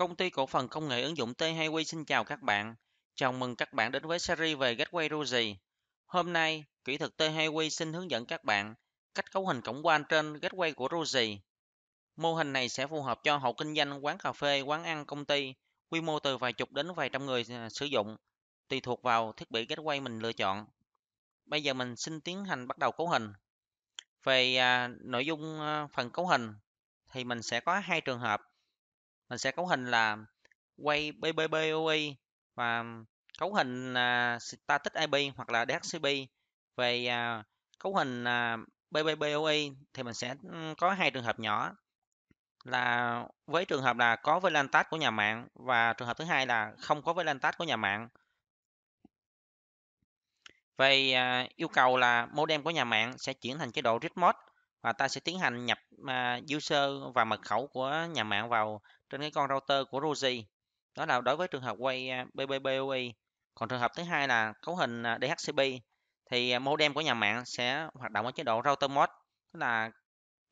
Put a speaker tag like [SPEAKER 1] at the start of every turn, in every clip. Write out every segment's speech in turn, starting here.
[SPEAKER 1] Công ty cổ phần công nghệ ứng dụng T2W xin chào các bạn. Chào mừng các bạn đến với series về Gateway Ruzi. Hôm nay, kỹ thuật T2W xin hướng dẫn các bạn cách cấu hình cổng quan trên Gateway của Ruzi. Mô hình này sẽ phù hợp cho hộ kinh doanh, quán cà phê, quán ăn, công ty, quy mô từ vài chục đến vài trăm người à, sử dụng, tùy thuộc vào thiết bị Gateway mình lựa chọn. Bây giờ mình xin tiến hành bắt đầu cấu hình. Về à, nội dung à, phần cấu hình thì mình sẽ có hai trường hợp mình sẽ cấu hình là quay BBPOE và cấu hình static IP hoặc là DHCP về à, cấu hình là e thì mình sẽ có hai trường hợp nhỏ là với trường hợp là có với tag của nhà mạng và trường hợp thứ hai là không có với tag của nhà mạng về à, yêu cầu là modem của nhà mạng sẽ chuyển thành chế độ read mode và ta sẽ tiến hành nhập à, user và mật khẩu của nhà mạng vào trên cái con router của Rosie đó là đối với trường hợp quay à, BBPOE còn trường hợp thứ hai là cấu hình à, DHCP thì modem của nhà mạng sẽ hoạt động ở chế độ router mode tức là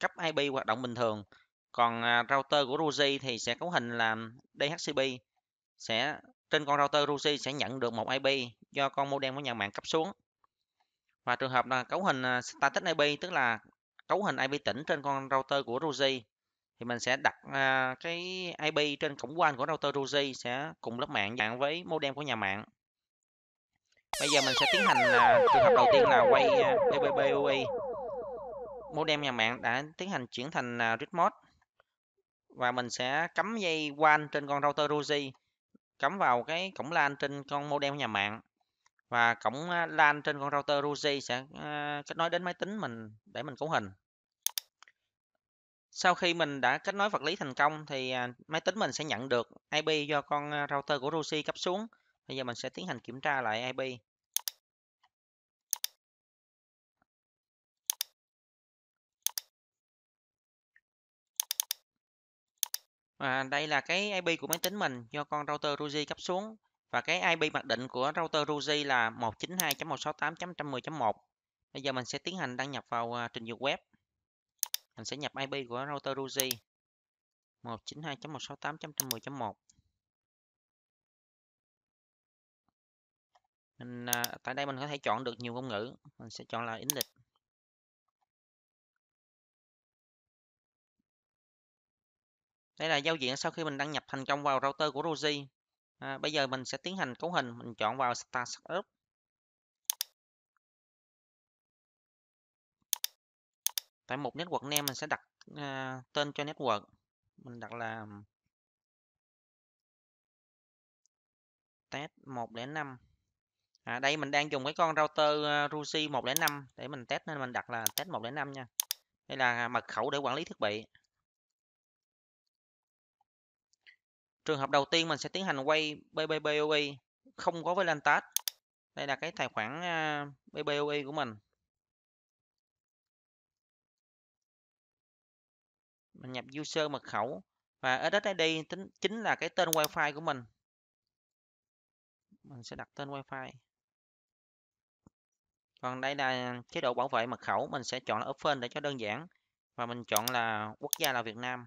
[SPEAKER 1] cấp IP hoạt động bình thường còn router của Rosie thì sẽ cấu hình là DHCP sẽ trên con router Rosie sẽ nhận được một IP do con modem của nhà mạng cấp xuống và trường hợp là cấu hình static IP tức là cấu hình IP tỉnh trên con router của Rosie thì mình sẽ đặt à, cái IP trên cổng quan của router Rosie sẽ cùng lớp mạng dạng với modem của nhà mạng
[SPEAKER 2] bây giờ mình sẽ tiến hành à, trường hợp đầu tiên là quay à, BBPOE
[SPEAKER 1] modem nhà mạng đã tiến hành chuyển thành à, read mode và mình sẽ cắm dây WAN trên con router Rosie cắm vào cái cổng LAN trên con modem nhà mạng và cổng LAN trên con router Roji sẽ kết nối đến máy tính mình để mình cấu hình sau khi mình đã kết nối vật lý thành công thì à, máy tính mình sẽ nhận được IP do con router của Roji cấp xuống bây giờ mình
[SPEAKER 2] sẽ tiến hành kiểm tra lại IP
[SPEAKER 1] À, đây là cái IP của máy tính mình do con router Ruji cấp xuống và cái IP mặc định của router Ruzy là 192.168.110.1 bây giờ mình sẽ tiến hành đăng nhập vào à, trình duyệt web mình sẽ nhập IP của router Ruzy 192.168.110.1
[SPEAKER 2] mình à, tại đây mình có thể chọn được nhiều ngôn ngữ mình sẽ chọn là English đây là giao diện sau khi mình đăng nhập thành công vào router của Rosie à, bây giờ mình sẽ tiến hành cấu hình mình chọn vào Start Setup tại một network name mình sẽ đặt à, tên cho network mình đặt là test
[SPEAKER 1] 105 à, đây mình đang dùng cái con router uh, Rusi 105 để mình test nên mình đặt là test 105 nha đây là mật khẩu để quản lý thiết bị trường hợp đầu tiên mình sẽ tiến hành quay BBPOE không có với Lantas đây là cái tài khoản à, BBOE của mình mình nhập user mật khẩu và SSID tính chính là cái tên wifi của mình mình sẽ đặt tên wifi còn đây là chế độ bảo vệ mật khẩu mình sẽ chọn là open để cho đơn giản và mình chọn là quốc gia là Việt Nam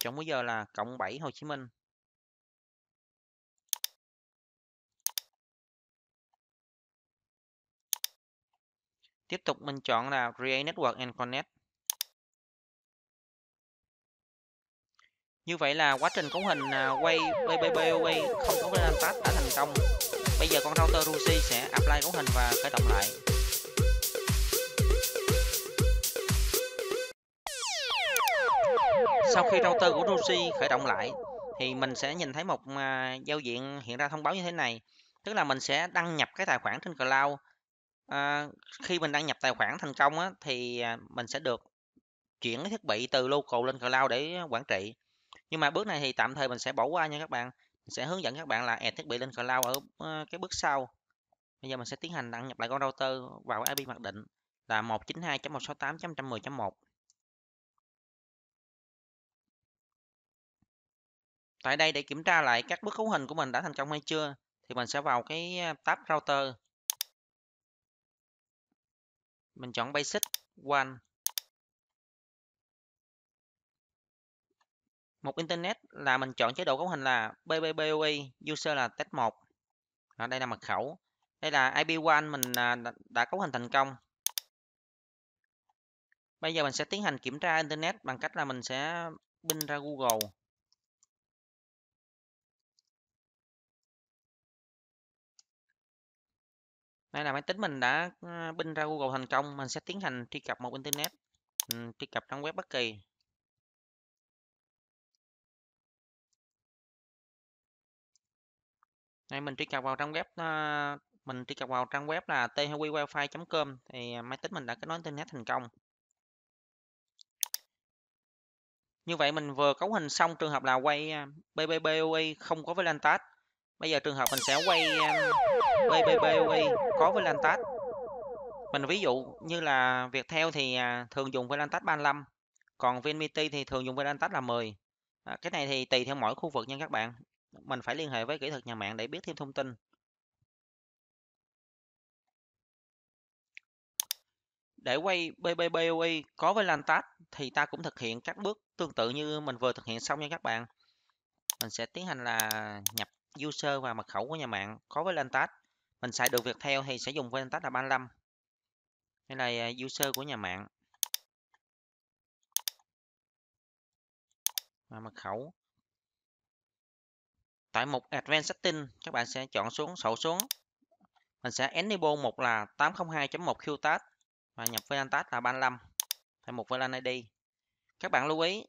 [SPEAKER 2] Chọn bây giờ là cộng 7 Hồ Chí Minh. Tiếp tục mình chọn là Create Network and Connect.
[SPEAKER 1] Như vậy là quá trình cấu hình à, quay BBBOA không có lên đã thành công. Bây giờ con router Rusi sẽ apply cấu hình và khởi động lại.
[SPEAKER 2] sau khi router của
[SPEAKER 1] Rosie khởi động lại thì mình sẽ nhìn thấy một à, giao diện hiện ra thông báo như thế này tức là mình sẽ đăng nhập cái tài khoản trên cloud à, khi mình đăng nhập tài khoản thành công á, thì à, mình sẽ được chuyển cái thiết bị từ local lên cloud để quản trị nhưng mà bước này thì tạm thời mình sẽ bỏ qua nha các bạn mình sẽ hướng dẫn các bạn là add thiết bị lên cloud ở ờ, cái bước sau bây giờ mình sẽ tiến hành đăng nhập lại con router vào IP mặc định là 192.168.110.1 tại đây để kiểm tra lại các bước cấu hình của mình đã thành công hay chưa thì mình sẽ vào cái tab router
[SPEAKER 2] mình chọn basic one một internet là mình chọn chế độ cấu hình là
[SPEAKER 1] BBPOE user là test 1 Đó, đây là mật khẩu đây là IP1 mình à, đã cấu hình thành công bây giờ mình sẽ tiến hành kiểm tra
[SPEAKER 2] internet bằng cách là mình sẽ binh ra Google đây là máy tính
[SPEAKER 1] mình đã binh ờ, ra Google thành công mình sẽ tiến hành truy cập một internet truy cập trang web
[SPEAKER 2] bất kỳ đây mình truy cập vào trang web ờ, mình truy cập vào trang web là
[SPEAKER 1] thuiwifi.com thì ờ, máy tính mình đã kết nối internet thành công như vậy mình vừa cấu hình xong trường hợp là quay BBBOE không có vlan tag bây giờ trường hợp mình sẽ quay quay có với lantad mình ví dụ như là việc theo à, thì thường dùng với lantad 35 còn vnpt thì thường dùng với lantad là 10 à, cái này thì tùy theo mỗi khu vực nha các bạn mình phải liên hệ với kỹ thuật nhà mạng để biết thêm thông tin để quay BBBOE có với Lantad thì ta cũng thực hiện các bước tương tự như mình vừa thực hiện xong nha các bạn. Mình sẽ tiến hành là nhập user và mật khẩu của nhà mạng có với lên mình xài được việc theo thì sẽ dùng với lên
[SPEAKER 2] là 35 đây là à, user của nhà mạng và mật khẩu
[SPEAKER 1] tại mục Advanced Setting các bạn sẽ chọn xuống sổ xuống mình sẽ enable một là 802.1 QTAS và nhập với tag là 35 tại mục VLAN ID các bạn lưu ý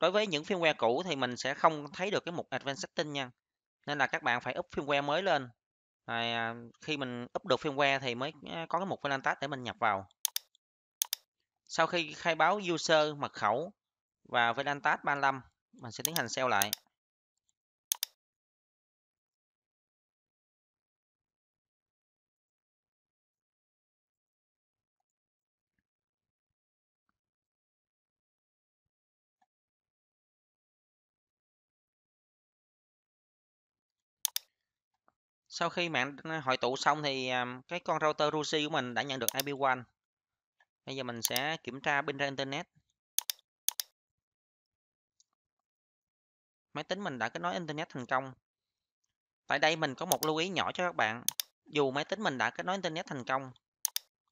[SPEAKER 1] đối với những firmware cũ thì mình sẽ không thấy được cái mục Advanced Setting nha nên là các bạn phải up firmware mới lên rồi à, khi mình up được firmware thì mới à, có cái mục Valentine để mình nhập vào sau khi khai báo user mật
[SPEAKER 2] khẩu và Valentine 35 mình sẽ tiến hành sell lại sau khi mạng ờ, hội tụ xong thì ờ, cái con router
[SPEAKER 1] Rusi của mình đã nhận được IP1 bây giờ mình sẽ kiểm tra bên ra internet máy tính mình đã kết nối internet thành công tại đây mình có một lưu ý nhỏ cho các bạn dù máy tính mình đã kết nối internet thành công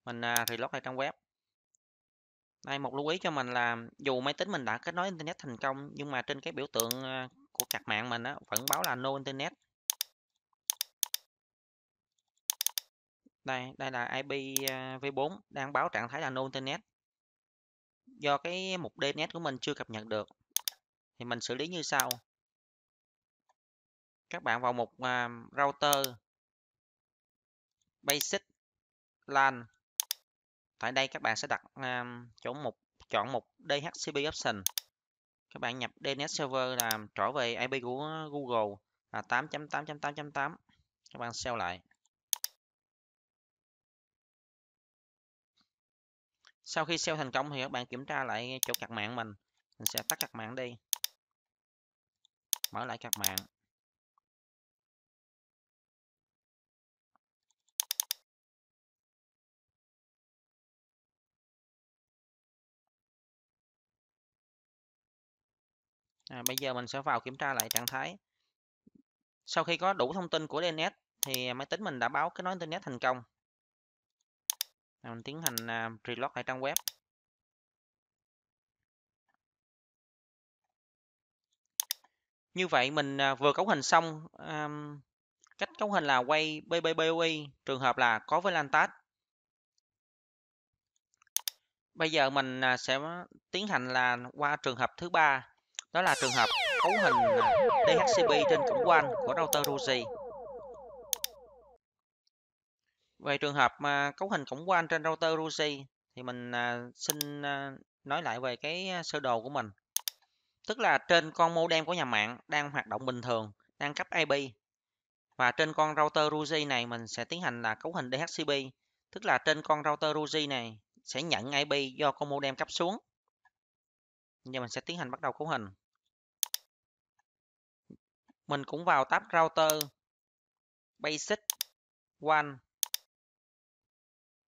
[SPEAKER 1] mình à, reload lại trang web đây một lưu ý cho mình là dù máy tính mình đã kết nối internet thành công nhưng mà trên cái biểu tượng ờ, của cạc mạng mình á, vẫn báo là no internet đây đây là IP v 4 đang báo trạng thái là no internet do cái mục DNS của mình chưa cập nhật được thì mình xử lý như sau các bạn vào mục à, router basic LAN tại đây các bạn sẽ đặt uh, chỗ mục chọn mục DHCP option các bạn nhập DNS server là trở về IP của Google là 8.8.8.8 các bạn sao lại sau khi SEO thành công thì các bạn kiểm tra lại chỗ cạc
[SPEAKER 2] mạng mình mình sẽ tắt cạc mạng đi mở lại cạc mạng À, bây giờ mình sẽ vào kiểm tra lại trạng thái.
[SPEAKER 1] Sau khi có đủ thông tin của DNS thì máy tính mình đã báo kết nối internet thành công
[SPEAKER 2] mình tiến hành uh, à, reload lại trang web như vậy mình uh, vừa cấu hình
[SPEAKER 1] xong um, cách cấu hình là quay BBBOI trường hợp là có với Lantas bây giờ mình uh, sẽ tiến hành là qua trường hợp thứ ba đó là trường hợp cấu hình DHCP trên cổng quan của router Ruzi về trường hợp mà cấu hình cổng quan trên router Rusi thì mình à, xin à, nói lại về cái à, sơ đồ của mình. Tức là trên con modem của nhà mạng đang hoạt động bình thường, đang cấp IP. Và trên con router Rusi này mình sẽ tiến hành là cấu hình DHCP. Tức là trên con router Rusi này sẽ nhận IP do con modem cấp xuống.
[SPEAKER 2] Giờ mình sẽ tiến hành bắt đầu cấu hình. Mình cũng vào tab router basic one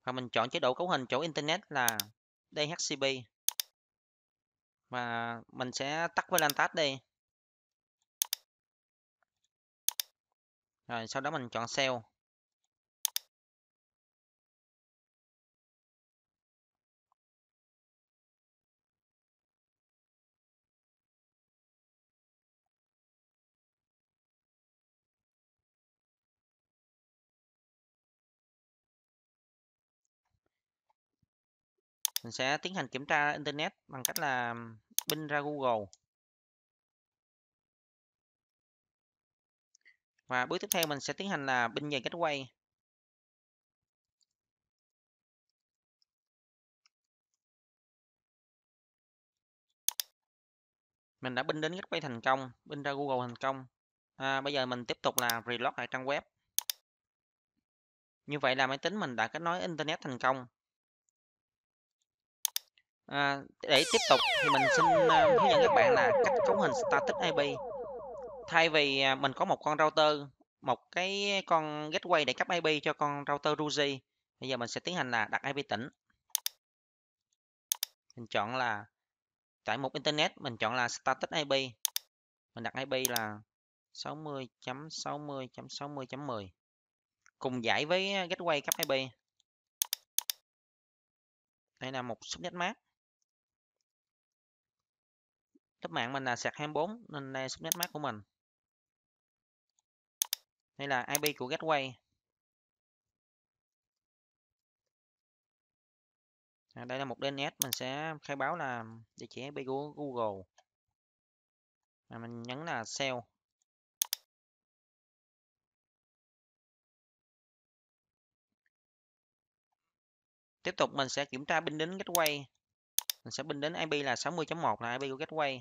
[SPEAKER 1] và mình chọn chế độ cấu hình chỗ internet là DHCP
[SPEAKER 2] và mình sẽ tắt với lan tát đi rồi sau đó mình chọn sale mình sẽ tiến hành kiểm tra internet bằng cách là binh ra google và bước tiếp theo mình sẽ tiến hành là binh dàn cách quay mình đã binh đến cách quay thành công binh ra google thành công à,
[SPEAKER 1] bây giờ mình tiếp tục là reload lại trang web như vậy là máy tính mình đã kết nối internet thành công À, để tiếp tục thì mình xin à, hướng dẫn các bạn là cách cấu hình static IP. Thay vì à, mình có một con router, một cái con gateway để cấp IP cho con router Ruzy, bây giờ mình sẽ tiến hành là đặt IP tỉnh. Mình chọn là tại một internet mình chọn là static IP. Mình đặt IP là 60.60.60.10 cùng giải với à, gateway cấp IP.
[SPEAKER 2] Đây là một subnet mask lớp mạng mình là sạc 24 nên đây subnet mask của mình đây là IP của gateway à, đây là một DNS mình sẽ khai báo là địa chỉ IP của Google à, mình nhấn là sell tiếp tục mình sẽ kiểm tra binh đến gateway mình sẽ binh đến IP là 60.1 là IP của gateway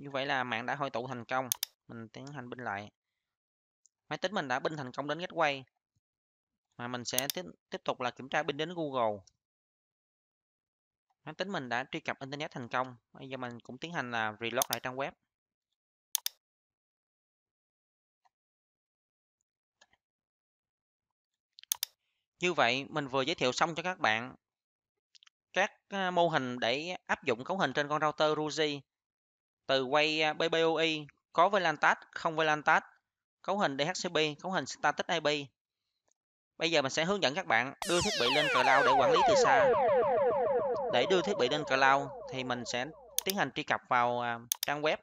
[SPEAKER 2] như vậy là mạng đã hội tụ thành công
[SPEAKER 1] mình tiến hành binh lại máy tính mình đã binh thành công đến gateway mà mình sẽ tiếp tiếp tục là kiểm tra binh đến google máy tính mình đã truy
[SPEAKER 2] cập internet thành công bây giờ mình cũng tiến hành là reload lại trang web Như vậy mình vừa giới thiệu xong cho các bạn các à, mô hình để
[SPEAKER 1] áp dụng cấu hình trên con router Ruji từ quay BBOI có VLAN tag, không VLAN tag, cấu hình DHCP, cấu hình static IP. Bây giờ mình sẽ hướng dẫn các bạn đưa thiết bị lên cloud để quản lý từ xa. Để đưa thiết bị lên cloud thì mình sẽ tiến hành truy cập vào à, trang web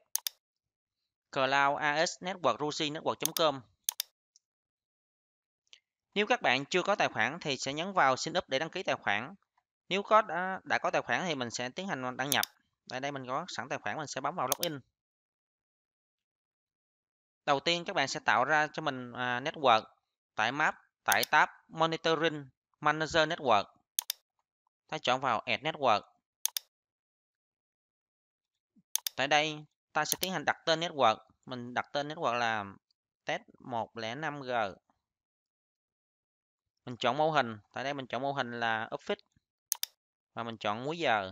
[SPEAKER 1] cloud as network rusi network.com nếu các bạn chưa có tài khoản thì sẽ nhấn vào sign up để đăng ký tài khoản. Nếu có đã, à, đã có tài khoản thì mình sẽ tiến hành đăng nhập đây đây mình có sẵn tài khoản mình sẽ bấm vào login đầu tiên các bạn sẽ tạo ra cho mình à, network tải map tải tab monitoring manager network ta chọn vào add network tại đây ta sẽ tiến hành đặt tên network mình đặt tên network là test 105g mình
[SPEAKER 2] chọn mô hình tại đây mình chọn mô hình là office và mình chọn múi giờ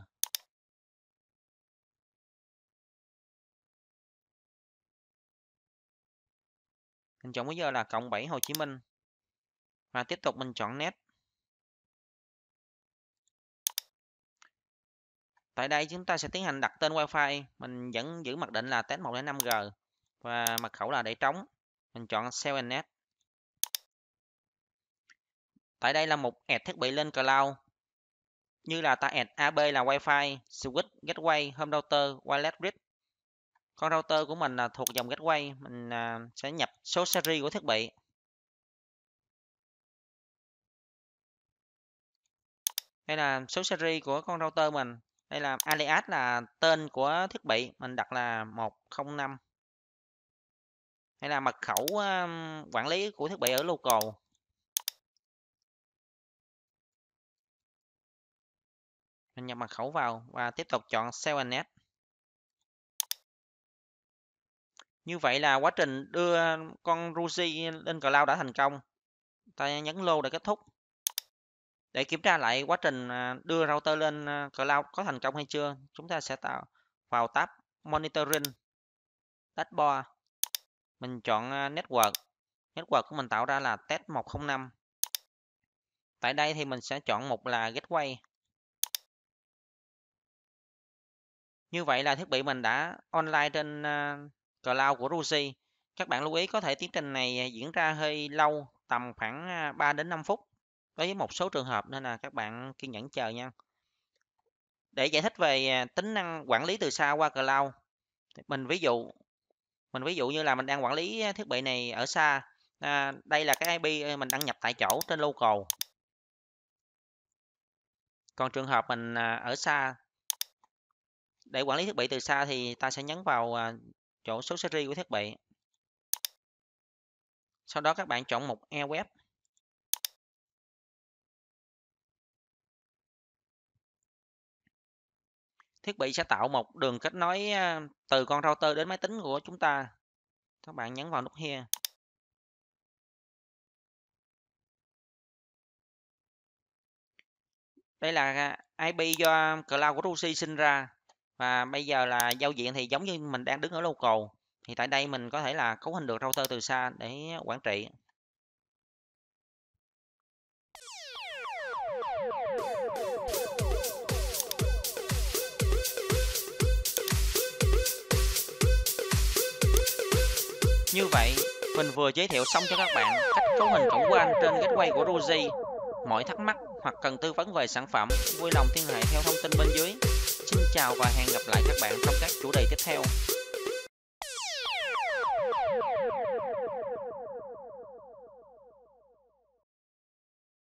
[SPEAKER 2] mình chọn bây giờ là cộng 7 Hồ Chí Minh và tiếp tục mình chọn nét tại
[SPEAKER 1] đây chúng ta sẽ tiến hành đặt tên Wi-Fi mình vẫn giữ mặc định là test 105G và mật khẩu là để trống mình chọn Sell and Net tại đây là một add thiết bị lên cloud như là ta add AB là Wi-Fi, switch, gateway, home router, wireless grid con router của mình là thuộc dòng gateway
[SPEAKER 2] mình à, sẽ nhập số series của thiết bị đây là số series của con router mình đây là
[SPEAKER 1] alias là tên của thiết bị mình đặt là 105
[SPEAKER 2] hay là mật khẩu à, quản lý của thiết bị ở local mình nhập mật khẩu vào và tiếp tục chọn sell and net Như vậy là
[SPEAKER 1] quá trình đưa con Ruzi lên cloud đã thành công. Ta nhấn lô để kết thúc. Để kiểm tra lại quá trình à, đưa router lên à, cloud có thành công hay chưa, chúng ta sẽ tạo vào tab Monitoring, Dashboard. Mình chọn à, Network. Network của mình tạo ra là test 105. Tại đây thì mình sẽ chọn mục là Gateway. Như vậy là thiết bị mình đã online trên cloud của Rusi. Các bạn lưu ý có thể tiến trình này à, diễn ra hơi lâu, tầm khoảng 3 à, đến 5 phút đối với một số trường hợp nên là các bạn kiên nhẫn chờ nha. Để giải thích về à, tính năng quản lý từ xa qua cloud, mình ví dụ mình ví dụ như là mình đang quản lý thiết bị này ở xa. À, đây là cái IP mình đăng nhập tại chỗ trên local. Còn trường hợp mình ở xa để quản lý thiết bị từ xa thì ta sẽ nhấn vào chỗ số seri của thiết bị
[SPEAKER 2] sau đó các bạn chọn mục e web thiết bị sẽ tạo một đường kết nối à, từ con router đến máy tính của chúng ta các bạn nhấn vào nút here đây là à, IP do cloud của Rusi sinh
[SPEAKER 1] ra và bây giờ là giao diện thì giống như mình đang đứng ở local thì tại đây mình có thể là cấu hình được router từ xa để quản trị Như vậy, mình vừa giới thiệu xong cho các bạn
[SPEAKER 2] cách cấu hình cổng quan
[SPEAKER 1] trên gateway của Ruji. Mọi thắc mắc hoặc cần tư vấn về sản phẩm, vui lòng liên hệ theo thông tin bên dưới. Xin chào và hẹn gặp lại các bạn trong các chủ đề tiếp theo